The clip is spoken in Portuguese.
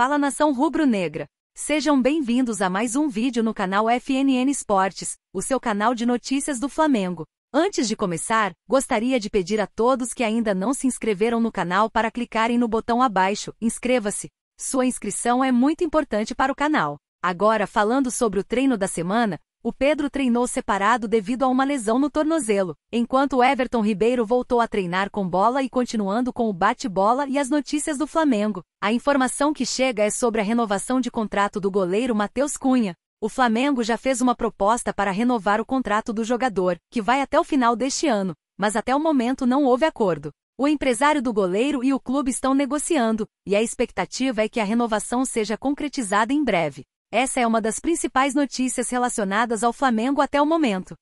Fala Nação Rubro-Negra! Sejam bem-vindos a mais um vídeo no canal FNN Esportes, o seu canal de notícias do Flamengo. Antes de começar, gostaria de pedir a todos que ainda não se inscreveram no canal para clicarem no botão abaixo, inscreva-se. Sua inscrição é muito importante para o canal. Agora, falando sobre o treino da semana, o Pedro treinou separado devido a uma lesão no tornozelo, enquanto Everton Ribeiro voltou a treinar com bola e continuando com o bate-bola e as notícias do Flamengo. A informação que chega é sobre a renovação de contrato do goleiro Matheus Cunha. O Flamengo já fez uma proposta para renovar o contrato do jogador, que vai até o final deste ano, mas até o momento não houve acordo. O empresário do goleiro e o clube estão negociando, e a expectativa é que a renovação seja concretizada em breve. Essa é uma das principais notícias relacionadas ao Flamengo até o momento.